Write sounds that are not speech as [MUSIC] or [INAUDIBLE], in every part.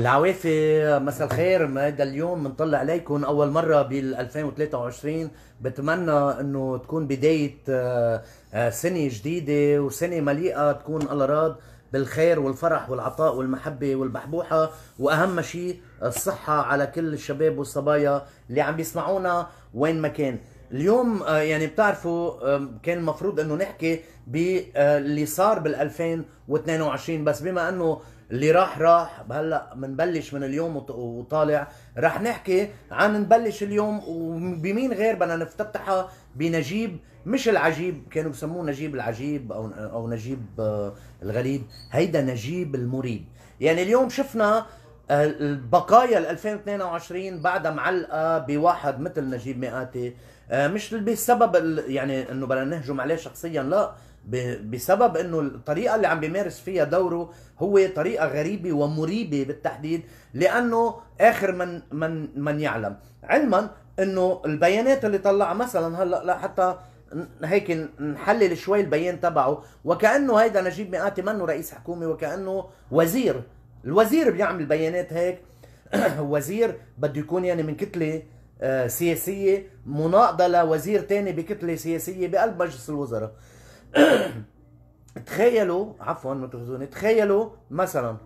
العوافي مساء الخير هذا اليوم بنطلع عليكم اول مره بال 2023 بتمنى انه تكون بدايه آه، آه، سنه جديده وسنه مليئه تكون الله راض بالخير والفرح والعطاء والمحبه والبحبوحه واهم شيء الصحه على كل الشباب والصبايا اللي عم بيسمعونا وين ما كان اليوم آه، يعني بتعرفوا كان المفروض انه نحكي باللي صار بال 2022 بس بما انه اللي راح راح هلا بنبلش من اليوم وطالع رح نحكي عن نبلش اليوم وبمين غير بدنا نفتتحها بنجيب مش العجيب كانوا بسموه نجيب العجيب او او نجيب آه، الغريب هيدا نجيب المريب يعني اليوم شفنا آه، البقايا ال 2022 بعدها معلقه بواحد مثل نجيب مئاتي آه، مش بسبب يعني انه بدنا نهجم عليه شخصيا لا بسبب انه الطريقه اللي عم بيمارس فيها دوره هو طريقه غريبه ومريبه بالتحديد لانه اخر من من من يعلم علما انه البيانات اللي طلعها مثلا هلا لحتى هيك نحلل شوي البيان تبعه وكانه هيدا نجيب مئاتي منه رئيس حكومه وكانه وزير الوزير بيعمل بيانات هيك [CLEARS THROAT] وزير بده يكون يعني من كتله آه، سياسيه مناقضه لوزير تاني بكتله سياسيه بقلب مجلس الوزراء [COUGHS] تخيلوا عفوا ما تخزوني تخيلوا مثلا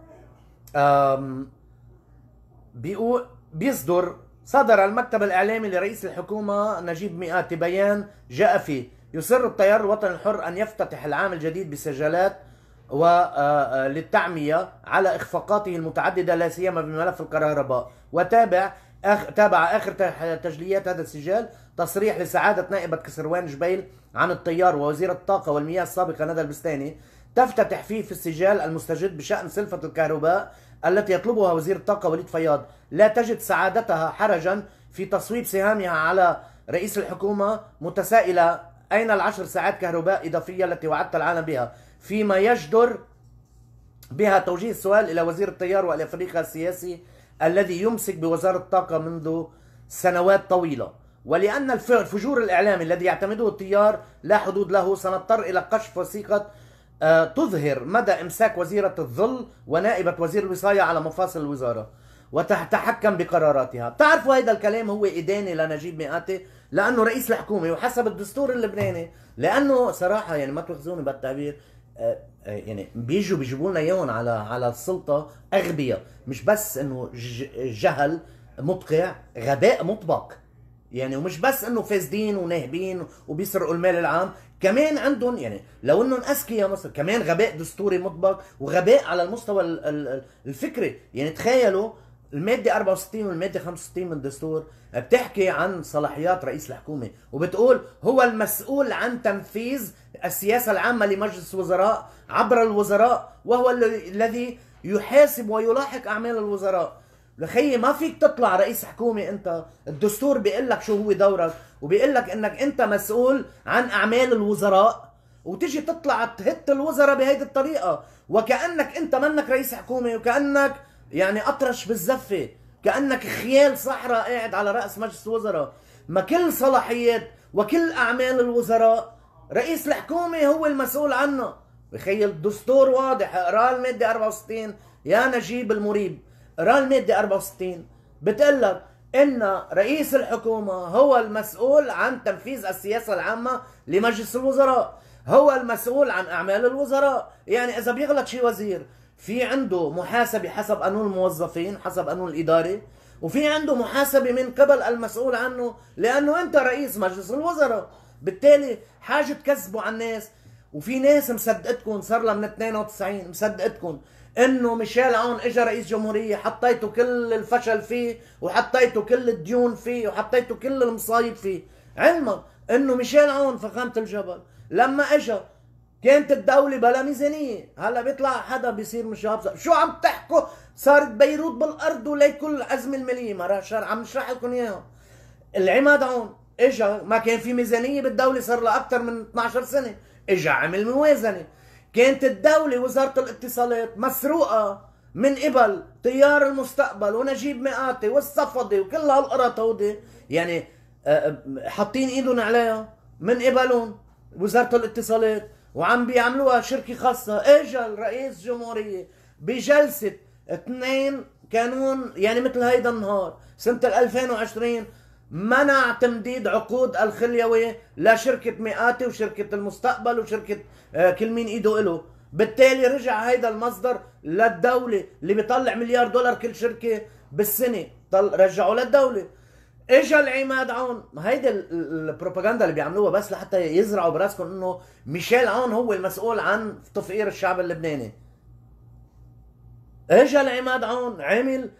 بيقول بيصدر صدر المكتب الاعلامي لرئيس الحكومه نجيب مئاتي بيان جاء فيه يصر التيار الوطني الحر ان يفتتح العام الجديد بسجلات وللتعميه على اخفاقاته المتعدده لا سيما بملف الكهرباء وتابع آخ... تابع اخر تجليات هذا السجال تصريح لسعادة نائبة كسروان جبيل عن التيار ووزير الطاقة والمياه السابقة ندى البستاني تفتتح فيه في السجال المستجد بشأن سلفة الكهرباء التي يطلبها وزير الطاقة وليد فياض لا تجد سعادتها حرجا في تصويب سهامها على رئيس الحكومة متسائلة أين العشر ساعات كهرباء إضافية التي وعدت العالم بها فيما يجدر بها توجيه السؤال إلى وزير التيار وإلى فريقها السياسي الذي يمسك بوزارة الطاقة منذ سنوات طويلة ولأن الفجور الإعلامي الذي يعتمده التيار لا حدود له سنضطر إلى قشف وثيقة آه، تظهر مدى إمساك وزيرة الظل ونائبة وزير الوصاية على مفاصل الوزارة وتتحكم بقراراتها بتعرفوا هذا الكلام هو إدانة لنجيب مئاتي لأنه رئيس الحكومة وحسب الدستور اللبناني لأنه صراحة يعني ما تاخذوني بالتعبير آه، آه، يعني بيجوا بيجيبوا لنا اياهم على على السلطه اغبياء مش بس انه جهل مطقع غباء مطبق يعني ومش بس انه فاسدين وناهبين وبيسرقوا المال العام كمان عندهم يعني لو انهم اذكياء مصر كمان غباء دستوري مطبق وغباء على المستوى الفكري يعني تخيلوا المادة 64 والمادة 65 من الدستور بتحكي عن صلاحيات رئيس الحكومة وبتقول هو المسؤول عن تنفيذ السياسة العامة لمجلس الوزراء عبر الوزراء وهو الذي يحاسب ويلاحق أعمال الوزراء لخيي ما فيك تطلع رئيس حكومة انت الدستور بيقول لك شو هو دورك وبيقول لك انك انت مسؤول عن اعمال الوزراء وتجي تطلع تهت الوزراء بهيدي الطريقة وكأنك انت منك رئيس حكومة وكأنك يعني اطرش بالزفة كأنك خيال صحراء قاعد على رأس مجلس الوزراء ما كل صلاحيات وكل اعمال الوزراء رئيس الحكومة هو المسؤول عنه بخيل الدستور واضح اقرا المادة 64 يا نجيب المريب رال الماده 64 بتقول لك ان رئيس الحكومه هو المسؤول عن تنفيذ السياسه العامه لمجلس الوزراء هو المسؤول عن اعمال الوزراء يعني اذا بيغلط شي وزير في عنده محاسبه حسب قانون الموظفين حسب قانون الاداره وفي عنده محاسبه من قبل المسؤول عنه لانه انت رئيس مجلس الوزراء بالتالي حاجه تكذبوا على الناس وفي ناس مصدقتكم صار لها من 92 مصدقتكم انه ميشيل عون اجى رئيس جمهوريه حطيته كل الفشل فيه وحطيته كل الديون فيه وحطيته كل المصايب فيه علما انه ميشيل عون فخامه الجبل لما اجى كانت الدولة بلا ميزانية هلا بيطلع حدا بيصير مش هابصة شو عم تحكوا صارت بيروت بالارض كل الازمة المالية ما راح عم نشرح لكم اياها العماد عون اجا ما كان في ميزانية بالدولة صار لها اكثر من 12 سنة اجا عمل موازنة كانت الدولة وزارة الاتصالات مسروقة من قبل تيار المستقبل ونجيب مئاتي والصفدي وكل هالقرط هودي يعني آه، آه، حاطين ايدهم عليها من قبلهم وزارة الاتصالات وعم بيعملوها شركة خاصة اجا الرئيس جمهورية بجلسة 2 كانون يعني مثل هيدا النهار سنة 2020 منع تمديد عقود الخليوي لشركة مئاتي وشركة المستقبل وشركة آه، كل مين ايده له بالتالي رجع هيدا المصدر للدولة اللي بيطلع مليار دولار كل شركة بالسنة طل رجعوا للدولة اجا العماد عون هيدي البروباغندا اللي بيعملوها بس لحتى يزرعوا براسكم انه ميشيل عون هو المسؤول عن تفقير الشعب اللبناني اجا العماد عون عمل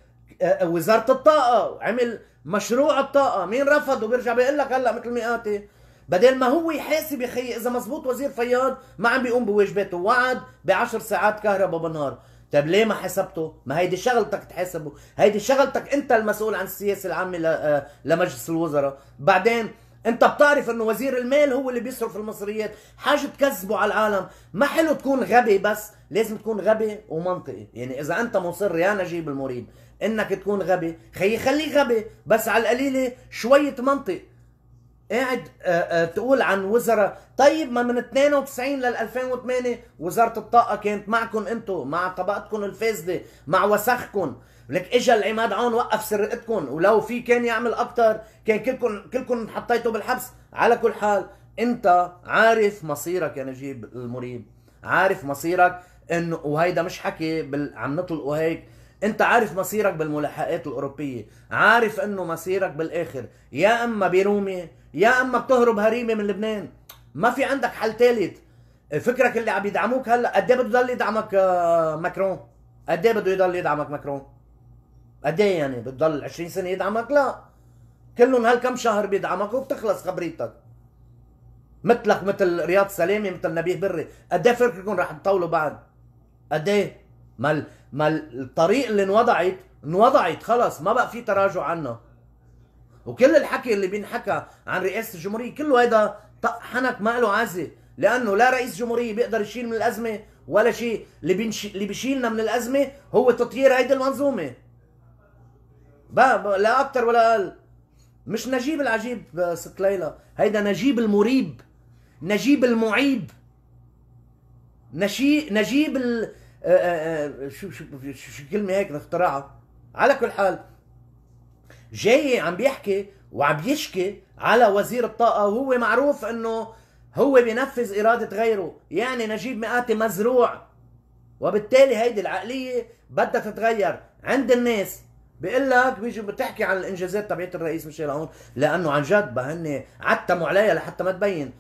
آه، وزاره الطاقه وعمل مشروع الطاقه مين رفض وبيرجع بيقول لك هلا مثل مئاتي بدل ما هو يحاسب يا خيي اذا مزبوط وزير فياض ما عم بيقوم بواجباته وعد بعشر ساعات كهرباء بالنهار طيب ليه ما حسبته؟ ما هيدي شغلتك تحاسبه، هيدي شغلتك انت المسؤول عن السياسه العامه آه، لمجلس الوزراء، بعدين انت بتعرف انه وزير المال هو اللي بيصرف المصريات حاجه تكذبوا على العالم ما حلو تكون غبي بس لازم تكون غبي ومنطقي يعني اذا انت مصر يا نجيب المريد انك تكون غبي خيي خليك غبي بس على القليله شويه منطق قاعد آه، آه، تقول عن وزراء طيب ما من 92 لل 2008 وزاره الطاقه كانت معكم انتم مع طبقتكم الفاسده مع وسخكم لك اجى العماد عون وقف سرقتكم ولو في كان يعمل اكثر كان كلكم كلكم حطيتوا بالحبس على كل حال انت عارف مصيرك يا نجيب المريب عارف مصيرك انه وهيدا مش حكي بال... عم نطلقه هيك انت عارف مصيرك بالملاحقات الاوروبيه عارف انه مصيرك بالاخر يا اما برومي يا اما بتهرب هريمه من لبنان ما في عندك حل ثالث فكرك اللي عم يدعموك هلا قد ايه بده يضل يدعمك آه، ماكرون قد ايه بده يضل يدعمك ماكرون قد ايه يعني بتضل 20 سنه يدعمك لا كلهم هالكم شهر بيدعمك وبتخلص خبريتك مثلك مثل رياض سلامه مثل نبيه بري قد ايه فكركم رح تطولوا بعد قد ايه ما ما الطريق اللي انوضعت انوضعت خلص ما بقى في تراجع عنها وكل الحكي اللي بينحكى عن رئاسه الجمهوريه كله هيدا حنك ما له عزه لانه لا رئيس جمهوريه بيقدر يشيل من الازمه ولا شيء اللي بينش... اللي بيشيلنا من الازمه هو تطيير هيدي المنظومه بقى لا اكثر ولا اقل مش نجيب العجيب ست ليلى هيدا نجيب المريب نجيب المعيب نشي... نجيب ال... آه، آه، آه، شو شو شو كلمه هيك نخترعها على كل حال جاي عم بيحكي وعم بيشكي على وزير الطاقه وهو معروف انه هو بينفذ اراده غيره يعني نجيب مئاتي مزروع وبالتالي هيدي العقليه بدها تتغير عند الناس بيقول لك بيجي بتحكي عن الانجازات تبعت الرئيس ميشيل عون لانه عن جد بهن عتموا عليها لحتى ما تبين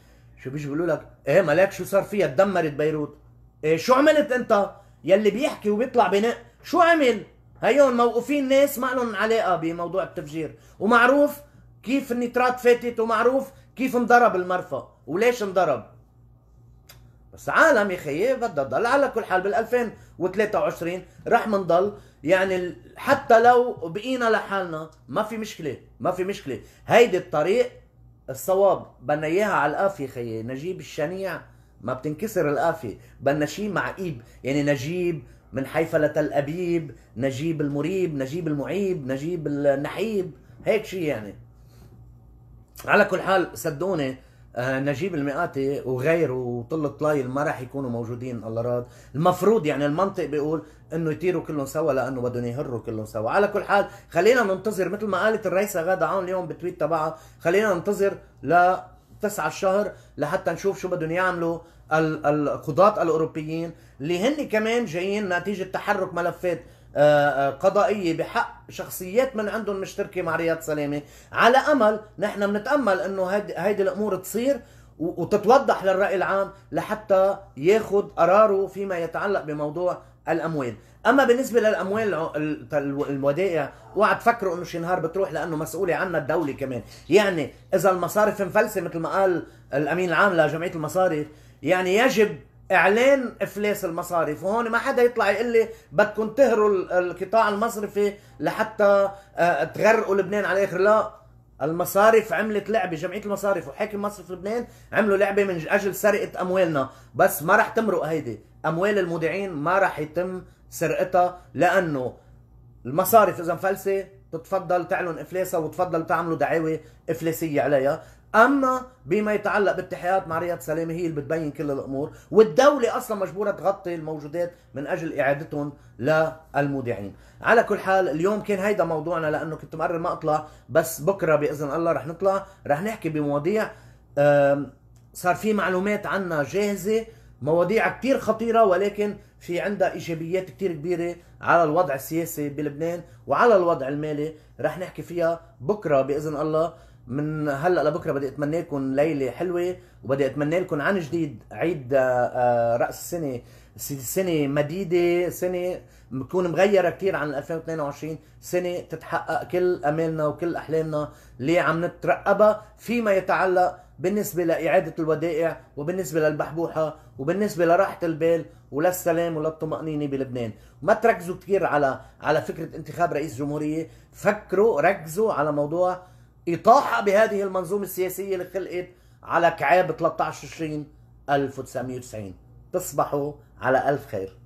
شو بيجي بيقولوا لك ايه ملاك شو صار فيها تدمرت بيروت إيه شو عملت انت يلي بيحكي وبيطلع بنق شو عمل هيون موقوفين ناس ما لهم علاقه بموضوع التفجير ومعروف كيف النيترات فاتت ومعروف كيف انضرب المرفأ وليش انضرب بس عالم يا خيي بدها تضل على كل حال بال 2023 رح منضل يعني حتى لو بقينا لحالنا ما في مشكله ما في مشكله هيدي الطريق الصواب بدنا اياها على القافيه خيي نجيب الشنيع ما بتنكسر القافية بلشين مع إيب يعني نجيب من حيفا لتل أبيب نجيب المريب نجيب المعيب نجيب النحيب هيك شيء يعني على كل حال صدقوني آه، نجيب المئاتي وغيره وطل طلاي ما راح يكونوا موجودين الله راد المفروض يعني المنطق بيقول انه يطيروا كلهم سوا لانه بدهم يهروا كلهم سوا على كل حال خلينا ننتظر مثل ما قالت الرئيسة غادة عون اليوم بتويت تبعها خلينا ننتظر ل تسعة شهر لحتى نشوف شو بدهم يعملوا القضاة الاوروبيين اللي هن كمان جايين نتيجة تحرك ملفات آه، آه، قضائية بحق شخصيات من عندهم مشتركة مع رياض سلامة على أمل نحن بنتأمل أنه هيدي الأمور تصير وتتوضح للرأي العام لحتى ياخد قراره فيما يتعلق بموضوع الاموال اما بالنسبه للاموال الودائع اوعى تفكروا انه شي نهار بتروح لانه مسؤوله عنا الدوله كمان يعني اذا المصارف مفلسه مثل ما قال الامين العام لجمعيه المصارف يعني يجب اعلان افلاس المصارف وهون ما حدا يطلع يقول لي بدكم تهروا القطاع المصرفي لحتى آه، تغرقوا لبنان على الاخر لا المصارف عملت لعبه جمعيه المصارف وحاكم مصرف لبنان عملوا لعبه من اجل سرقه اموالنا بس ما راح تمرق هيدي اموال المودعين ما راح يتم سرقتها لانه المصارف اذا مفلسه بتتفضل تعلن افلاسها وتفضل تعملوا دعاوى افلاسيه عليها اما بما يتعلق بالتحيات مع رياض سلامه هي اللي بتبين كل الامور والدوله اصلا مجبوره تغطي الموجودات من اجل اعادتهم للمودعين على كل حال اليوم كان هيدا موضوعنا لانه كنت مقرر ما اطلع بس بكره باذن الله رح نطلع رح نحكي بمواضيع صار في معلومات عنا جاهزه مواضيع كثير خطيرة ولكن في عندها إيجابيات كثير كبيرة على الوضع السياسي بلبنان وعلى الوضع المالي رح نحكي فيها بكرة بإذن الله من هلا لبكره بدي اتمنى لكم ليله حلوه وبدي اتمنى لكم عن جديد عيد آه، آه، راس السنه سنه مديده سنه بتكون مغيره كثير عن 2022 سنه تتحقق كل امالنا وكل احلامنا اللي عم نترقبها فيما يتعلق بالنسبة لإعادة الودائع وبالنسبة للبحبوحة وبالنسبة لراحة البال وللسلام وللطمأنينة بلبنان ما تركزوا كثير على على فكرة انتخاب رئيس جمهورية فكروا ركزوا على موضوع إطاحة بهذه المنظومة السياسية اللي خلقت على كعاب 13 تشرين 1990 تصبحوا على ألف خير